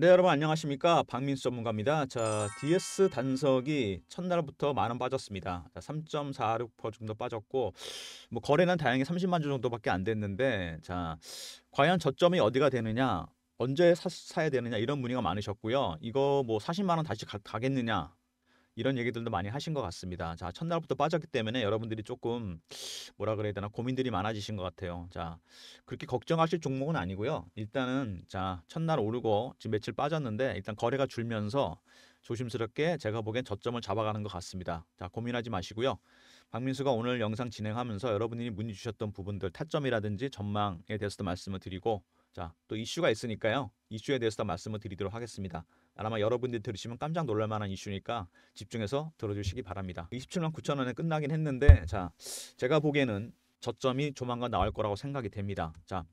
네 여러분 안녕하십니까 박민수 전문가입니다 자 DS 단석이 첫날부터 만원 빠졌습니다 3.46% 정도 빠졌고 뭐 거래는 다행히 30만 주 정도밖에 안 됐는데 자 과연 저점이 어디가 되느냐 언제 사, 야 되느냐 이런 문의가 많으셨고요 이거 뭐 40만 원 다시 가, 겠느냐 이런 얘기들도 많이 하신 것 같습니다. 자, 첫날부터 빠졌기 때문에 여러분들이 조금 뭐라 그래야 되나 고민들이 많아지신 것 같아요. 자, 그렇게 걱정하실 종목은 아니고요. 일단은 자, 첫날 오르고 지금 며칠 빠졌는데 일단 거래가 줄면서 조심스럽게 제가 보기엔 저점을 잡아가는 것 같습니다. 자, 고민하지 마시고요. 박민수가 오늘 영상 진행하면서 여러분이 문의 주셨던 부분들 타점이라든지 전망에 대해서도 말씀을 드리고 자, 또 이슈가 있으니까요. 이슈에 대해서도 말씀을 드리도록 하겠습니다. 아마 여러분들이 들으시면 깜짝 놀랄 만한 이슈니까 집중해서 들어주시기 바랍니다. 27만 9천 원에 끝나긴 했는데 자 제가 보기에는 저점이 조만간 나올 거라고 생각이 됩니다. 자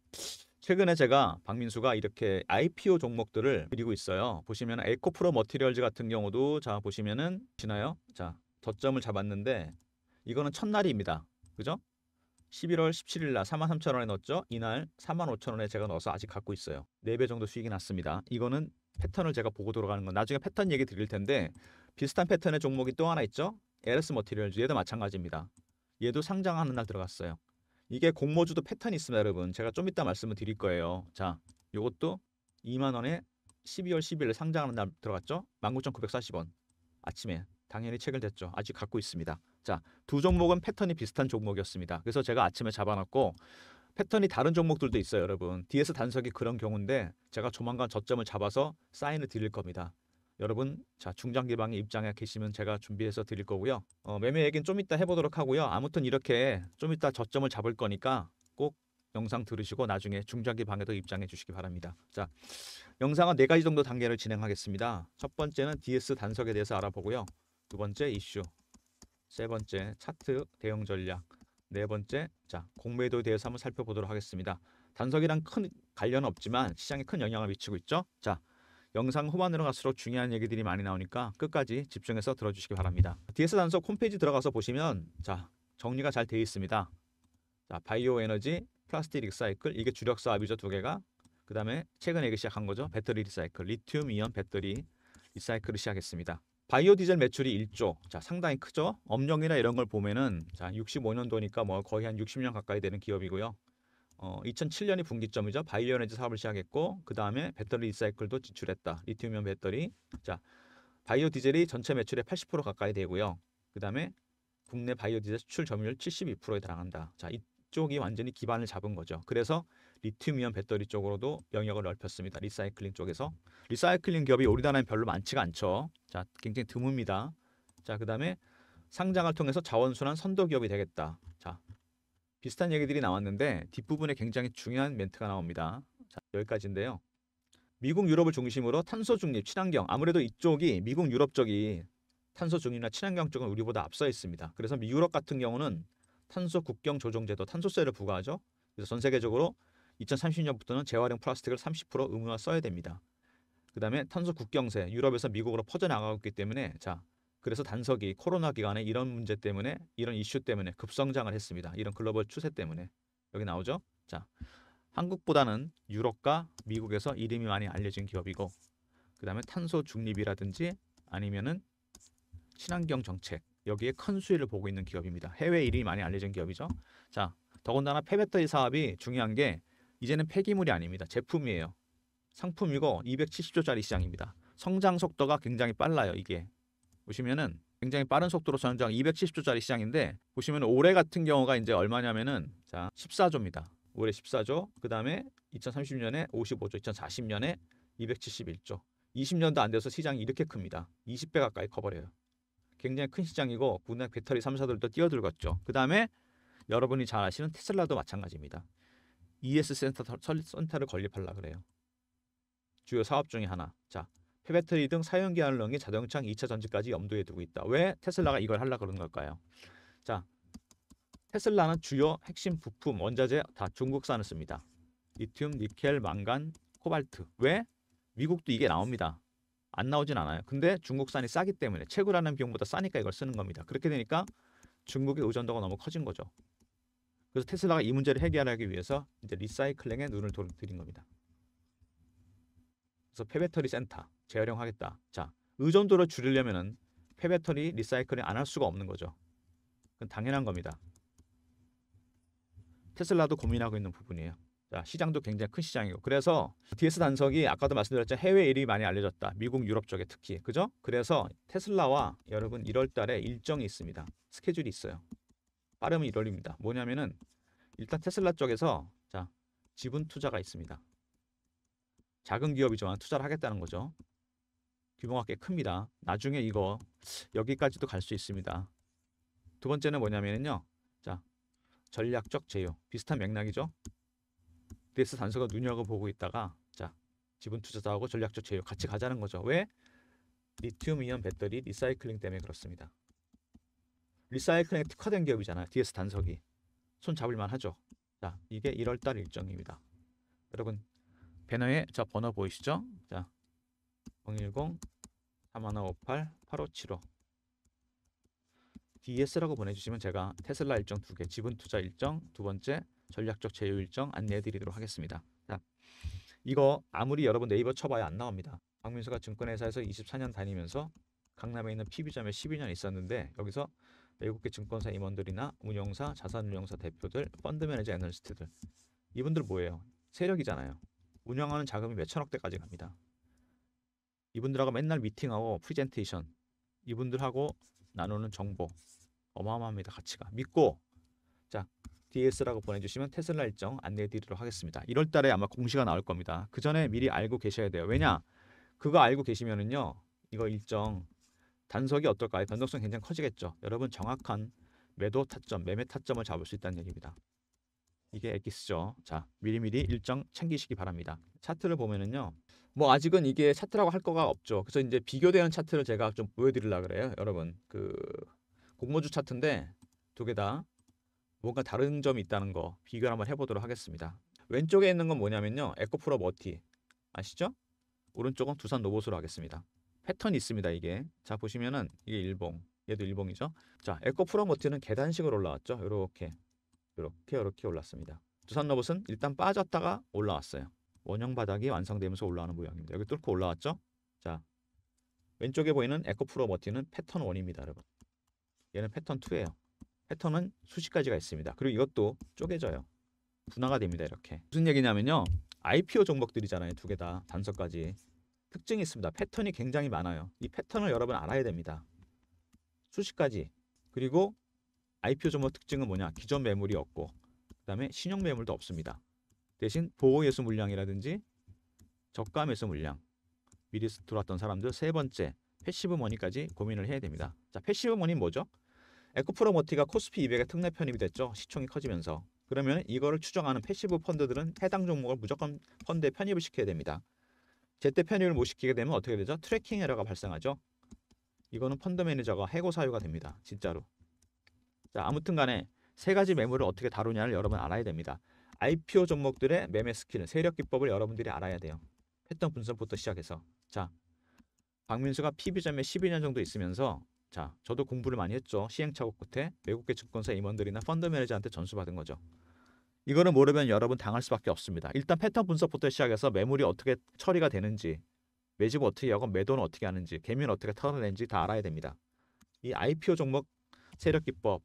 최근에 제가 박민수가 이렇게 IPO 종목들을 그리고 있어요. 보시면 에코프로 머티리얼즈 같은 경우도 자 보시면은 지나요. 자 저점을 잡았는데 이거는 첫날입니다. 그죠? 11월 17일 날 43,000원에 넣었죠. 이날 45,000원에 제가 넣어서 아직 갖고 있어요. 4배 정도 수익이 났습니다. 이거는 패턴을 제가 보고 돌아가는 건 나중에 패턴 얘기 드릴 텐데 비슷한 패턴의 종목이 또 하나 있죠. LS 머티리얼즈 얘도 마찬가지입니다. 얘도 상장하는 날 들어갔어요. 이게 공모주도 패턴이 있습니다, 여러분. 제가 좀 이따 말씀을 드릴 거예요. 자, 요것도 2만 원에 12월 10일 상장하는 날 들어갔죠? 19,940원. 아침에 당연히 체결됐죠. 아직 갖고 있습니다. 자, 두 종목은 패턴이 비슷한 종목이었습니다. 그래서 제가 아침에 잡아놨고 패턴이 다른 종목들도 있어요, 여러분. DS 단석이 그런 경우인데 제가 조만간 저점을 잡아서 사인을 드릴 겁니다. 여러분, 자중장기방에 입장에 계시면 제가 준비해서 드릴 거고요. 어, 매매 얘기는 좀 이따 해보도록 하고요. 아무튼 이렇게 좀 이따 저점을 잡을 거니까 꼭 영상 들으시고 나중에 중장기 방에도 입장해 주시기 바랍니다. 자, 영상은 네 가지 정도 단계를 진행하겠습니다. 첫 번째는 DS 단석에 대해서 알아보고요. 두 번째 이슈, 세 번째 차트 대응 전략, 네 번째, 자 공매도에 대해서 한번 살펴보도록 하겠습니다. 단석이랑 큰 관련 은 없지만 시장에 큰 영향을 미치고 있죠. 자 영상 후반으로 갈수록 중요한 얘기들이 많이 나오니까 끝까지 집중해서 들어주시기 바랍니다. DS 단석 홈페이지 들어가서 보시면 자 정리가 잘 되어 있습니다. 자 바이오 에너지, 플라스틱 리사이클 이게 주력 사업이죠 두 개가. 그 다음에 최근에 시작한 거죠 배터리 리사이클, 리튬 이온 배터리 리사이클을 시작했습니다. 바이오 디젤 매출이 1조. 자, 상당히 크죠? 업력이나 이런 걸 보면은 자, 65년도니까 뭐 거의 한 60년 가까이 되는 기업이고요. 어, 2007년이 분기점이죠. 바이오 에너지 사업을 시작했고 그다음에 배터리 리사이클도 진출했다. 리튬이온 배터리. 자, 바이오 디젤이 전체 매출의 80% 가까이 되고요. 그다음에 국내 바이오 디젤 수출 점유율 72%에 달한다. 자, 이쪽이 완전히 기반을 잡은 거죠. 그래서 리튬이온 배터리 쪽으로도 영역을 넓혔습니다. 리사이클링 쪽에서 리사이클링 기업이 우리나라에 별로 많지가 않죠. 자, 굉장히 드뭅니다. 자, 그 다음에 상장을 통해서 자원순환 선도기업이 되겠다. 자, 비슷한 얘기들이 나왔는데 뒷부분에 굉장히 중요한 멘트가 나옵니다. 자, 여기까지인데요. 미국 유럽을 중심으로 탄소 중립, 친환경 아무래도 이쪽이 미국 유럽 쪽이 탄소 중립이나 친환경 쪽은 우리보다 앞서 있습니다. 그래서 유럽 같은 경우는 탄소 국경 조정제도 탄소세를 부과하죠. 그래서 전 세계적으로 2030년부터는 재활용 플라스틱을 30% 의무화 써야 됩니다. 그 다음에 탄소 국경세 유럽에서 미국으로 퍼져나가고 있기 때문에 자 그래서 단석이 코로나 기간에 이런 문제 때문에 이런 이슈 때문에 급성장을 했습니다. 이런 글로벌 추세 때문에 여기 나오죠. 자 한국보다는 유럽과 미국에서 이름이 많이 알려진 기업이고 그 다음에 탄소 중립이라든지 아니면은 친환경 정책 여기에 큰 수혜를 보고 있는 기업입니다. 해외 이름이 많이 알려진 기업이죠. 자 더군다나 폐배터리 사업이 중요한 게 이제는 폐기물이 아닙니다. 제품이에요. 상품 이고 270조짜리 시장입니다. 성장 속도가 굉장히 빨라요. 이게 보시면은 굉장히 빠른 속도로 성장 270조짜리 시장인데 보시면 올해 같은 경우가 이제 얼마냐면은 자 14조입니다. 올해 14조 그 다음에 2030년에 55조 2040년에 271조 20년도 안 돼서 시장이 이렇게 큽니다. 20배 가까이 커버려요. 굉장히 큰 시장이고 국내 배터리 3사들도 뛰어들었죠. 그 다음에 여러분이 잘 아시는 테슬라도 마찬가지입니다. ES 센터, 센터를 건립하려 그래요. 주요 사업 중의 하나. 자, 폐배터리 등 사용 기한 을넘이자동차 2차 전지까지 염두에 두고 있다. 왜 테슬라가 이걸 하려 그런 걸까요? 자, 테슬라는 주요 핵심 부품 원자재 다 중국산을 씁니다. 리튬, 니켈, 망간, 코발트. 왜? 미국도 이게 나옵니다. 안 나오진 않아요. 근데 중국산이 싸기 때문에 채굴하는 비용보다 싸니까 이걸 쓰는 겁니다. 그렇게 되니까 중국의 의존도가 너무 커진 거죠. 그래서 테슬라가 이 문제를 해결하기 위해서 이제 리사이클링에 눈을 돌린 겁니다. 그래서 폐배터리 센터 재활용하겠다. 자, 의존도를 줄이려면은 폐배터리 리사이클링 안할 수가 없는 거죠. 그건 당연한 겁니다. 테슬라도 고민하고 있는 부분이에요. 자, 시장도 굉장히 큰 시장이고. 그래서 DS 단석이 아까도 말씀드렸죠. 해외 일이 많이 알려졌다. 미국, 유럽 쪽에 특히. 그죠? 그래서 테슬라와 여러분 1월 달에 일정이 있습니다. 스케줄이 있어요. 빠르면 1월입니다. 뭐냐면은 일단 테슬라 쪽에서 자, 지분 투자가 있습니다. 작은 기업이지만 투자를 하겠다는 거죠. 규모가 꽤 큽니다. 나중에 이거 여기까지도 갈 수 있습니다. 두 번째는 뭐냐면요. 자, 전략적 제휴. 비슷한 맥락이죠. DS 단서가 눈여겨보고 있다가 자, 지분 투자자하고 전략적 제휴 같이 가자는 거죠. 왜? 리튬 이온 배터리 리사이클링 때문에 그렇습니다. 리사이클링에 특화된 기업이잖아요. DS 단석이. 손 잡을만 하죠. 자, 이게 1월달 일정입니다. 여러분 배너에 저 번호 보이시죠? 자, 010 3158 8575 DS라고 보내주시면 제가 테슬라 일정 두 개, 지분 투자 일정, 두 번째 전략적 제휴 일정 안내해드리도록 하겠습니다. 자, 이거 아무리 여러분 네이버 쳐봐야 안 나옵니다. 박민수가 증권회사에서 24년 다니면서 강남에 있는 p b 점에 12년 있었는데 여기서 외국계 증권사 임원들이나 운용사, 자산운용사 대표들, 펀드 매니저 애널리스트들 이분들 뭐예요? 세력이잖아요. 운영하는 자금이 몇 천억 대까지 갑니다. 이분들하고 맨날 미팅하고 프리젠테이션 이분들하고 나누는 정보 어마어마합니다 가치가 믿고 자 DS라고 보내주시면 테슬라 일정 안내해드리도록 하겠습니다. 1월달에 아마 공시가 나올 겁니다. 그 전에 미리 알고 계셔야 돼요. 왜냐 그거 알고 계시면은요 이거 일정 단속이 어떨까요? 변동성 굉장히 커지겠죠. 여러분 정확한 매도 타점, 매매 타점을 잡을 수 있다는 얘기입니다. 이게 엑기스죠. 자, 미리미리 일정 챙기시기 바랍니다. 차트를 보면은요. 뭐 아직은 이게 차트라고 할 거가 없죠. 그래서 이제 비교되는 차트를 제가 좀 보여드리려 그래요. 여러분, 그 공모주 차트인데 두 개 다 뭔가 다른 점이 있다는 거 비교를 한번 해보도록 하겠습니다. 왼쪽에 있는 건 뭐냐면요. 에코프로 머티 아시죠? 오른쪽은 두산 로봇으로 하겠습니다. 패턴이 있습니다. 이게 자 보시면은 이게 일봉, 얘도 일봉이죠. 자 에코프로 머티는 계단식으로 올라왔죠. 이렇게 이렇게 이렇게 올랐습니다. 두산 로봇은 일단 빠졌다가 올라왔어요. 원형 바닥이 완성되면서 올라오는 모양입니다. 여기 뚫고 올라왔죠? 자, 왼쪽에 보이는 에코프로 버티는 패턴 1입니다, 여러분. 얘는 패턴 2예요. 패턴은 수십 가지가 있습니다. 그리고 이것도 쪼개져요. 분화가 됩니다, 이렇게. 무슨 얘기냐면요. IPO 종목들이잖아요, 두 개 다. 단서까지. 특징이 있습니다. 패턴이 굉장히 많아요. 이 패턴을 여러분 알아야 됩니다. 수십 가지. 그리고 IPO 종목 특징은 뭐냐? 기존 매물이 없고 그다음에 신용 매물도 없습니다. 대신 보호 예수 물량이라든지 저가 매수 물량 미리 들어왔던 사람들 세 번째 패시브 머니까지 고민을 해야 됩니다. 자, 패시브 머니 뭐죠? 에코프로모티가 코스피 200의 특례 편입이 됐죠. 시총이 커지면서. 그러면 이거를 추정하는 패시브 펀드들은 해당 종목을 무조건 펀드에 편입을 시켜야 됩니다. 제때 편입을 못 시키게 되면 어떻게 되죠? 트래킹 에러가 발생하죠. 이거는 펀드 매니저가 해고 사유가 됩니다. 진짜로. 자, 아무튼 간에 세 가지 매물을 어떻게 다루냐를 여러분 알아야 됩니다. IPO 종목들의 매매 스킬, 세력 기법을 여러분들이 알아야 돼요. 패턴 분석부터 시작해서. 자, 박민수가 PB점에 12년 정도 있으면서 자, 저도 공부를 많이 했죠. 시행착오 끝에 외국계 증권사 임원들이나 펀드 매니저한테 전수받은 거죠. 이거를 모르면 여러분 당할 수밖에 없습니다. 일단 패턴 분석부터 시작해서 매물이 어떻게 처리가 되는지, 매집 어떻게 하고 매도는 어떻게 하는지, 개미는 어떻게 털어내는지 다 알아야 됩니다. 이 IPO 종목 체력 기법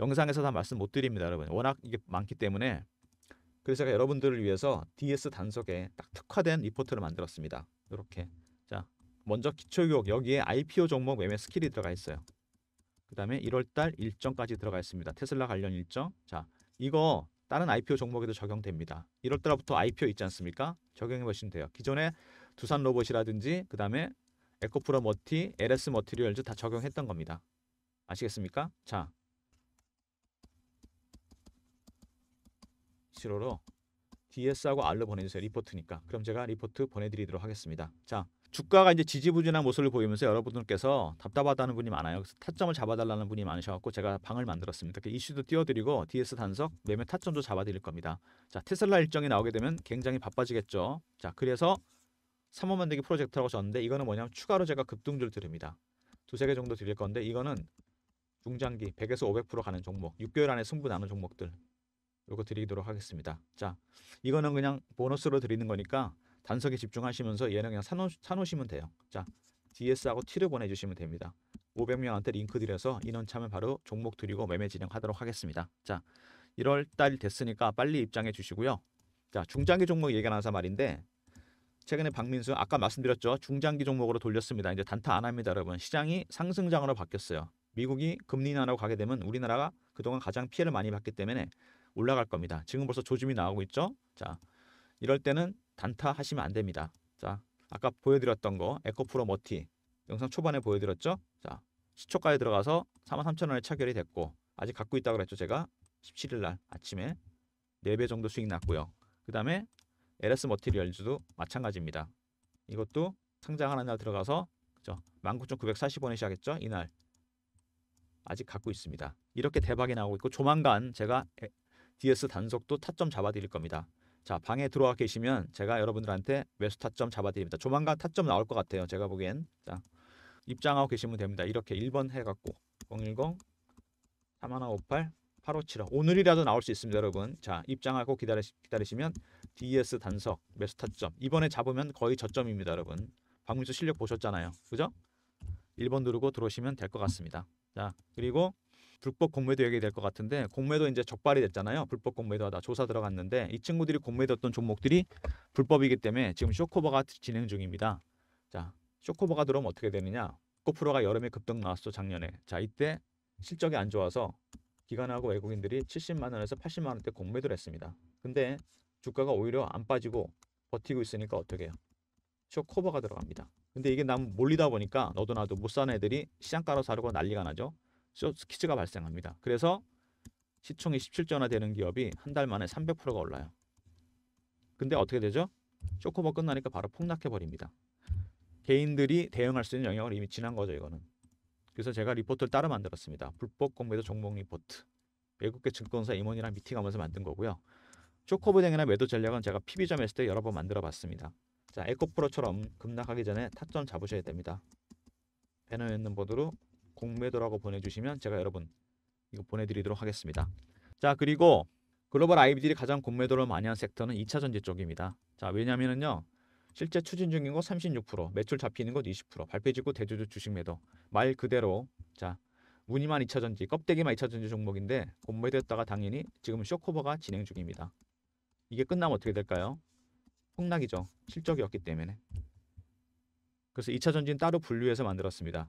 영상에서 다 말씀 못 드립니다, 여러분. 워낙 이게 많기 때문에 그래서 제가 여러분들을 위해서 DS 단속에 딱 특화된 리포트를 만들었습니다. 이렇게 자 먼저 기초교육 여기에 IPO 종목 매매 스킬이 들어가 있어요. 그 다음에 1월달 일정까지 들어가 있습니다. 테슬라 관련 일정. 자, 이거 다른 IPO 종목에도 적용됩니다. 1월달부터 IPO 있지 않습니까? 적용해 보시면 돼요. 기존에 두산 로봇이라든지 그 다음에 에코프로 머티, LS 머티리얼즈 다 적용했던 겁니다. 아시겠습니까? 자, 실어로 ds하고 r로 보내주세요. 리포트니까. 그럼 제가 리포트 보내드리도록 하겠습니다. 자, 주가가 이제 지지부진한 모습을 보이면서 여러분들께서 답답하다는 분이 많아요. 그래서 타점을 잡아달라는 분이 많으셔갖고 제가 방을 만들었습니다. 그 이슈도 띄워드리고 DS 단석 매매 타점도 잡아드릴 겁니다. 자 테슬라 일정이 나오게 되면 굉장히 바빠지겠죠. 자 그래서 3호 만들기 프로젝트라고 적었는데 이거는 뭐냐면 추가로 제가 급등주 드립니다. 두세 개 정도 드릴 건데 이거는 중장기 100에서 500% 가는 종목, 6개월 안에 승부 나는 종목들 요거 드리도록 하겠습니다. 자, 이거는 그냥 보너스로 드리는 거니까 단석에 집중하시면서 얘는 그냥 사놓, 사놓으시면 돼요. 자, DS하고 T를 보내주시면 됩니다. 500명한테 링크 드려서 인원 참여 바로 종목 드리고 매매 진행하도록 하겠습니다. 자, 1월달 됐으니까 빨리 입장해 주시고요. 자, 중장기 종목 얘기 나서 말인데 최근에 박민수 아까 말씀드렸죠. 중장기 종목으로 돌렸습니다. 이제 단타 안 합니다, 여러분. 시장이 상승장으로 바뀌었어요. 미국이 금리 인하로 가게 되면 우리나라가 그동안 가장 피해를 많이 받기 때문에 올라갈 겁니다. 지금 벌써 조짐이 나오고 있죠. 자, 이럴 때는 단타 하시면 안 됩니다. 자, 아까 보여드렸던 거 에코프로 머티 영상 초반에 보여드렸죠. 자, 시초가에 들어가서 43,000원에 차결이 됐고 아직 갖고 있다고 그랬죠. 제가 17일 날 아침에 4배 정도 수익 났고요. 그 다음에 LS 머티리얼즈도 마찬가지입니다. 이것도 상장 하는날 들어가서 그죠? 19,940원에 시작했죠. 이날 아직 갖고 있습니다. 이렇게 대박이 나오고 있고 조만간 제가 DS 단속도 타점 잡아드릴 겁니다. 자 방에 들어와 계시면 제가 여러분들한테 매수 타점 잡아드립니다. 조만간 타점 나올 것 같아요. 제가 보기엔 자 입장하고 계시면 됩니다. 이렇게 1번 해갖고 010 3158 8575 오늘이라도 나올 수 있습니다. 여러분 자 입장하고 기다리시, 기다리시면 DS 단속 매수 타점 이번에 잡으면 거의 저점입니다. 여러분 박민수 실력 보셨잖아요. 그죠? 1번 누르고 들어오시면 될 것 같습니다. 자 그리고 불법 공매도 얘기 될것 같은데 공매도 이제 적발이 됐잖아요. 불법 공매도하다 조사 들어갔는데 이 친구들이 공매도했던 종목들이 불법이기 때문에 지금 쇼커버가 진행 중입니다. 자쇼커버가 들어오면 어떻게 되느냐? 코프로가 여름에 급등 나왔어 작년에. 자 이때 실적이 안 좋아서 기관하고 외국인들이 70만 원에서 80만 원대 공매도를 했습니다. 근데 주가가 오히려 안 빠지고 버티고 있으니까 어떻게 해요? 쇼커버가 들어갑니다. 근데 이게 남 몰리다 보니까 너도 나도 못 사는 애들이 시장가로 사르고 난리가 나죠. 쇼스키즈가 발생합니다. 그래서 시총이 17조나 되는 기업이 한 달 만에 300%가 올라요. 근데 어떻게 되죠? 쇼코버 끝나니까 바로 폭락해 버립니다. 개인들이 대응할 수 있는 영역을 이미 지난 거죠, 이거는. 그래서 제가 리포트를 따로 만들었습니다. 불법 공매도 종목 리포트. 외국계 증권사 임원이랑 미팅하면서 만든 거고요. 쇼코버댕이나 매도 전략은 제가 PB점 했을 때 여러 번 만들어 봤습니다. 자, 에코프로처럼 급락하기 전에 타점 잡으셔야 됩니다. 배너에 있는 보드로 공매도라고 보내주시면 제가 여러분 이거 보내드리도록 하겠습니다. 자, 그리고 글로벌 i b d 들 가장 공매도를 많이 한 섹터는 2차전지 쪽입니다. 자, 왜냐면은요. 실제 추진 중인 곳 36%, 매출 잡히는 것 20%, 발표 지후 대주주 주식 매도. 말 그대로 자, 무늬만 2차전지, 껍데기만 2차전지 종목인데 공매도였다가 당연히 지금 쇼커버가 진행 중입니다. 이게 끝나면 어떻게 될까요? 폭락이죠. 실적이없기 때문에. 그래서 2차 전지는 따로 분류해서 만들었습니다.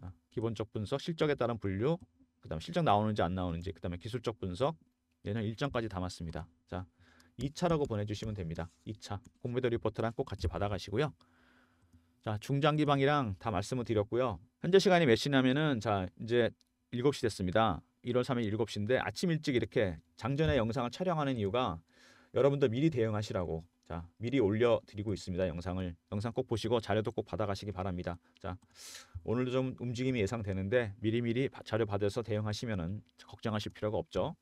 자, 기본적 분석, 실적에 따른 분류, 그 다음에 실적 나오는지 안 나오는지, 그 다음에 기술적 분석, 내년 일정까지 담았습니다. 자, 2차라고 보내주시면 됩니다. 2차. 공매도 리포트랑 꼭 같이 받아가시고요. 자, 중장기방이랑 다 말씀을 드렸고요. 현재 시간이 몇 시냐면은 자, 이제 7시 됐습니다. 1월 3일 7시인데 아침 일찍 이렇게 장전의 영상을 촬영하는 이유가 여러분도 미리 대응하시라고 자 미리 올려드리고 있습니다. 영상을 영상 꼭 보시고 자료도 꼭 받아가시기 바랍니다. 자 오늘도 좀 움직임이 예상되는데 미리미리 자료 받아서 대응하시면은 걱정하실 필요가 없죠.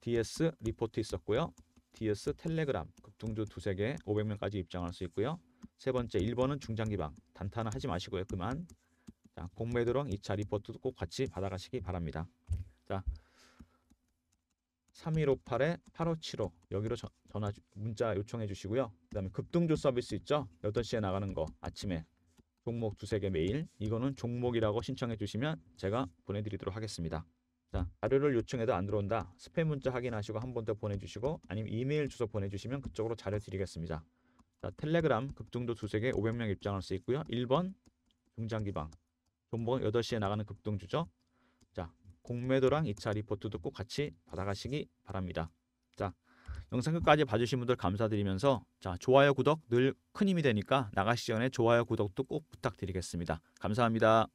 DS 리포트 있었고요. DS 텔레그램 급등주 두세 개 500명까지 입장할 수 있고요. 세 번째 1번은 중장기방 단타는 하지 마시고요. 그만. 자 공매도랑 2차 리포트도 꼭 같이 받아가시기 바랍니다. 자. 3158-8575 여기로 저, 전화 문자 요청해 주시고요. 그 다음에 급등조 서비스 있죠? 8시에 나가는 거 아침에 종목 두세 개 매일 이거는 종목이라고 신청해 주시면 제가 보내드리도록 하겠습니다. 자, 자료를 요청해도 안 들어온다. 스팸 문자 확인하시고 한 번 더 보내주시고 아니면 이메일 주소 보내주시면 그쪽으로 자료 드리겠습니다. 자, 텔레그램 급등도 두세 개 500명 입장할 수 있고요. 1번 중장기방 종목은 8시에 나가는 급등주죠. 공매도랑 2차 리포트도 꼭 같이 받아가시기 바랍니다. 자, 영상 끝까지 봐주신 분들 감사드리면서 자 좋아요 구독 늘 큰 힘이 되니까 나가시기 전에 좋아요 구독도 꼭 부탁드리겠습니다. 감사합니다.